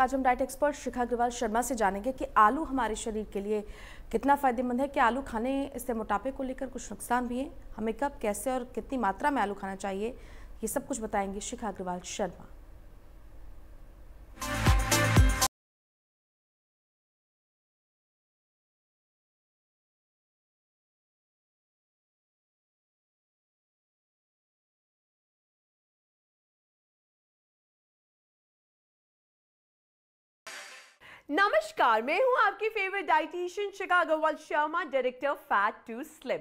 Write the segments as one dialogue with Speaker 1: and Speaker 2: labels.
Speaker 1: आज हम diet expert Shikha Agarwal Sharma से जानेंगे कि आलू हमारे शरीर के लिए कितना फ़ायदेमंद है कि आलू खाने इससे मोटापे को लेकर कुछ नुकसान भी है हमें कब कैसे और कितनी मात्रा में आलू खाना चाहिए ये सब कुछ बताएंगे शिखा अग्रवाल शर्मा नमस्कार मैं हूं आपकी favourite dietitian Shikha Agarwal Sharma director fat to slim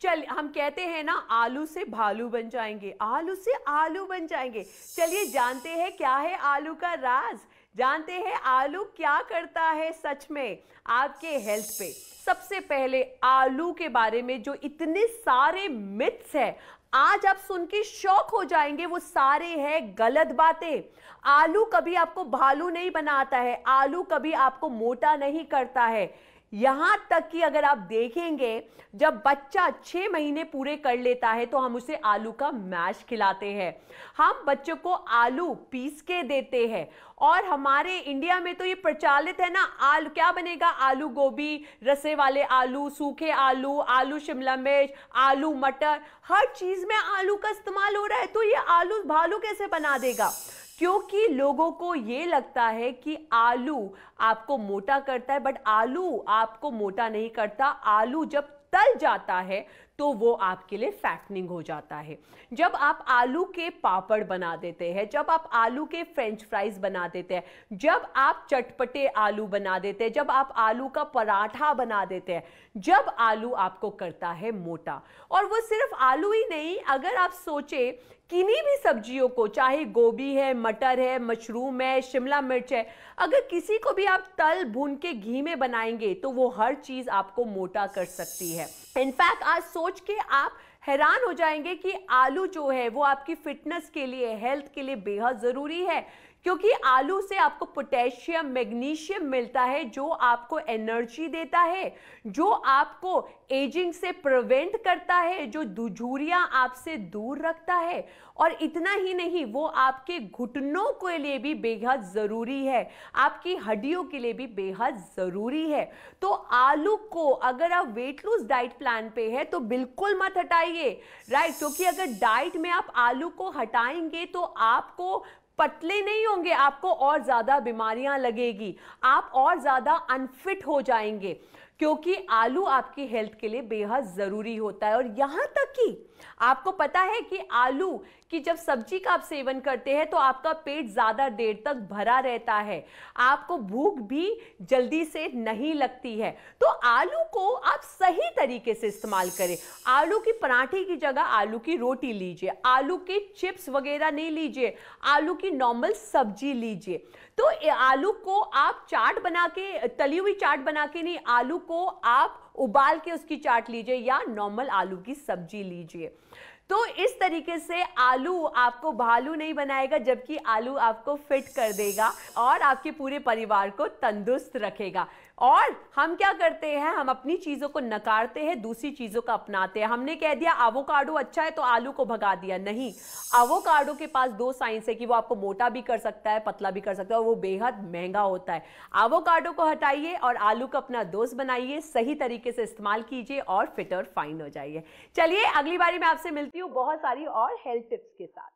Speaker 1: चल हम कहते हैं ना आलू से भालू बन जाएंगे आलू से आलू बन जाएंगे चलिए जानते हैं क्या है आलू का राज जानते हैं आलू क्या करता है सच में आपके हेल्थ पे सबसे पहले आलू के बारे में जो इतने सारे मिथ्स हैं आज आप सुन के शौक हो जाएंगे वो सारे है गलत बातें आलू कभी आपको भालू नहीं बनाता है आलू कभी आपको मोटा नहीं करता है यहाँ तक कि अगर आप देखेंगे जब बच्चा छः महीने पूरे कर लेता है तो हम उसे आलू का मैश खिलाते हैं हम बच्चों को आलू पीस के देते हैं और हमारे इंडिया में तो ये प्रचलित है ना आलू क्या बनेगा आलू गोभी रसे वाले आलू सूखे आलू आलू शिमला मिर्च आलू मटर हर चीज़ में आलू का इस्तेमाल हो रहा है तो ये आलू भालू कैसे बना देगा क्योंकि लोगों को ये लगता है कि आलू आपको मोटा करता है बट आलू आपको मोटा नहीं करता आलू जब तल जाता है तो वो आपके लिए फैटनिंग हो जाता है जब आप आलू के पापड़ बना देते हैं जब आप आलू के फ्रेंच फ्राइज बना देते हैं जब आप चटपटे आलू बना देते हैं जब आप आलू का पराठा बना देते हैं जब आलू आपको करता है मोटा और वो सिर्फ आलू ही नहीं अगर आप सोचें किन्हीं भी सब्जियों को चाहे गोभी है मटर है मशरूम है शिमला मिर्च है अगर किसी को भी आप तल भून के घी में बनाएंगे तो वो हर चीज़ आपको मोटा कर सकती है इनफैक्ट आज सोच के आप हैरान हो जाएंगे कि आलू जो है वो आपकी फिटनेस के लिए हेल्थ के लिए बेहद ज़रूरी है क्योंकि आलू से आपको पोटेशियम मैग्नीशियम मिलता है जो आपको एनर्जी देता है जो आपको एजिंग से प्रिवेंट करता है जो दुझूरिया आपसे दूर रखता है और इतना ही नहीं वो आपके घुटनों के लिए भी बेहद ज़रूरी है आपकी हड्डियों के लिए भी बेहद ज़रूरी है तो आलू को अगर आप वेट लूज डाइट प्लान पे है तो बिल्कुल मत हटाइए राइट क्योंकि अगर डाइट में आप आलू को हटाएंगे तो आपको पतले नहीं होंगे आपको और ज़्यादा बीमारियां लगेगी आप और ज़्यादा अनफिट हो जाएंगे क्योंकि आलू आपकी हेल्थ के लिए बेहद ज़रूरी होता है और यहाँ तक कि आपको पता है कि आलू की जब सब्जी का आप सेवन करते हैं तो आपका पेट ज़्यादा देर तक भरा रहता है आपको भूख भी जल्दी से नहीं लगती है तो आलू को आप सही तरीके से इस्तेमाल करें आलू की पराठे की जगह आलू की रोटी लीजिए आलू के चिप्स वगैरह नहीं लीजिए आलू की नॉर्मल सब्जी लीजिए तो आलू को आप चाट बना के तली हुई चाट बना के नहीं आलू को आप उबाल के उसकी चाट लीजिए या नॉर्मल आलू की सब्जी लीजिए तो इस तरीके से आलू आपको भालू नहीं बनाएगा जबकि आलू आपको फिट कर देगा और आपके पूरे परिवार को तंदुरुस्त रखेगा और हम क्या करते हैं हम अपनी चीज़ों को नकारते हैं दूसरी चीज़ों का अपनाते हैं हमने कह दिया आवोकाडो अच्छा है तो आलू को भगा दिया नहीं आवोकाडो के पास दो साइंस है कि वो आपको मोटा भी कर सकता है पतला भी कर सकता है और वो बेहद महंगा होता है आवोकाडो को हटाइए और आलू का अपना दोस्त बनाइए सही तरीके से इस्तेमाल कीजिए और फिट और फाइन हो जाइए चलिए अगली बारी मैं आपसे मिलती हूँ बहुत सारी और हेल्थ टिप्स के साथ